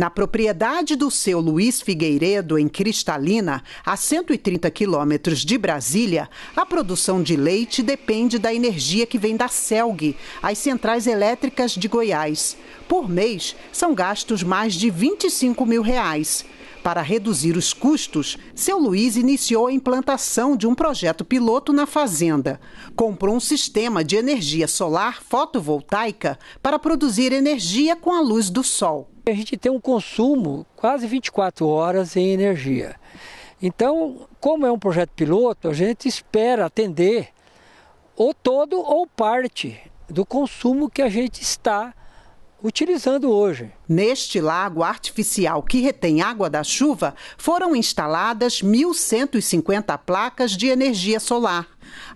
Na propriedade do seu Luiz Figueiredo, em Cristalina, a 130 quilômetros de Brasília, a produção de leite depende da energia que vem da CELG, as centrais elétricas de Goiás. Por mês, são gastos mais de 25 mil reais. Para reduzir os custos, seu Luiz iniciou a implantação de um projeto piloto na fazenda. Comprou um sistema de energia solar fotovoltaica para produzir energia com a luz do sol a gente tem um consumo quase 24 horas em energia. Então, como é um projeto piloto, a gente espera atender ou todo ou parte do consumo que a gente está utilizando hoje. Neste lago artificial que retém água da chuva, foram instaladas 1.150 placas de energia solar.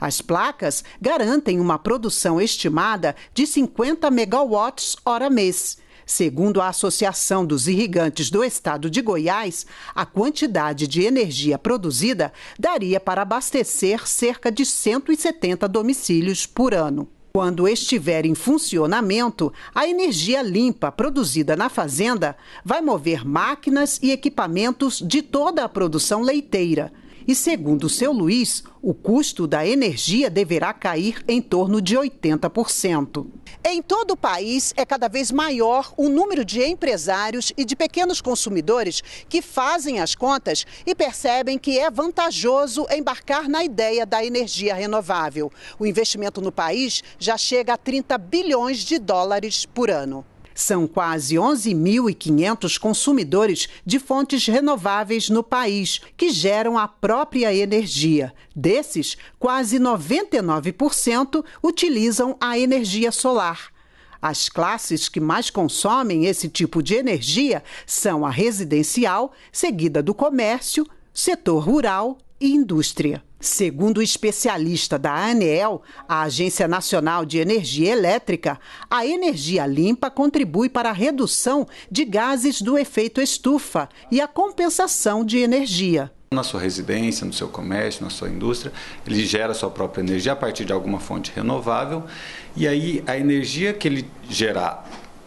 As placas garantem uma produção estimada de 50 megawatts hora mês Segundo a Associação dos Irrigantes do Estado de Goiás, a quantidade de energia produzida daria para abastecer cerca de 170 domicílios por ano. Quando estiver em funcionamento, a energia limpa produzida na fazenda vai mover máquinas e equipamentos de toda a produção leiteira e segundo seu Luiz, o custo da energia deverá cair em torno de 80%. Em todo o país, é cada vez maior o número de empresários e de pequenos consumidores que fazem as contas e percebem que é vantajoso embarcar na ideia da energia renovável. O investimento no país já chega a 30 bilhões de dólares por ano. São quase 11.500 consumidores de fontes renováveis no país, que geram a própria energia. Desses, quase 99% utilizam a energia solar. As classes que mais consomem esse tipo de energia são a residencial, seguida do comércio, setor rural e indústria. Segundo o especialista da ANEEL, a Agência Nacional de Energia Elétrica, a energia limpa contribui para a redução de gases do efeito estufa e a compensação de energia na sua residência, no seu comércio, na sua indústria, ele gera sua própria energia a partir de alguma fonte renovável e aí a energia que ele gerar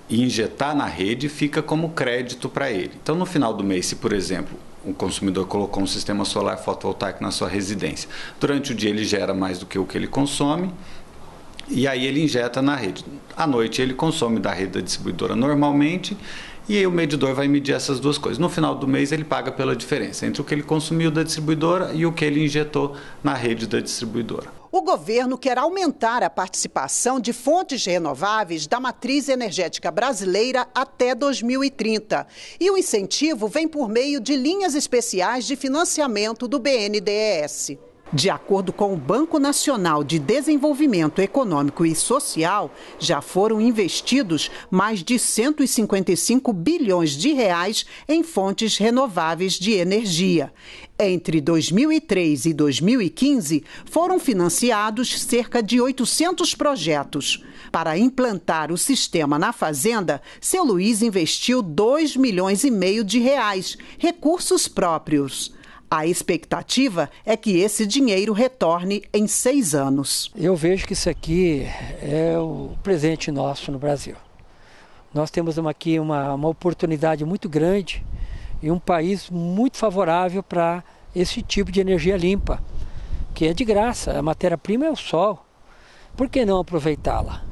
e injetar na rede fica como crédito para ele. Então, no final do mês, se por exemplo o consumidor colocou um sistema solar fotovoltaico na sua residência. Durante o dia ele gera mais do que o que ele consome, e aí ele injeta na rede. À noite ele consome da rede da distribuidora normalmente e o medidor vai medir essas duas coisas. No final do mês ele paga pela diferença entre o que ele consumiu da distribuidora e o que ele injetou na rede da distribuidora o governo quer aumentar a participação de fontes renováveis da matriz energética brasileira até 2030. E o incentivo vem por meio de linhas especiais de financiamento do BNDES. De acordo com o Banco Nacional de Desenvolvimento Econômico e Social, já foram investidos mais de 155 bilhões de reais em fontes renováveis de energia. Entre 2003 e 2015, foram financiados cerca de 800 projetos. Para implantar o sistema na fazenda, seu Luiz investiu 2 milhões e meio de reais, recursos próprios. A expectativa é que esse dinheiro retorne em seis anos. Eu vejo que isso aqui é o presente nosso no Brasil. Nós temos aqui uma, uma oportunidade muito grande e um país muito favorável para esse tipo de energia limpa, que é de graça. A matéria-prima é o sol. Por que não aproveitá-la?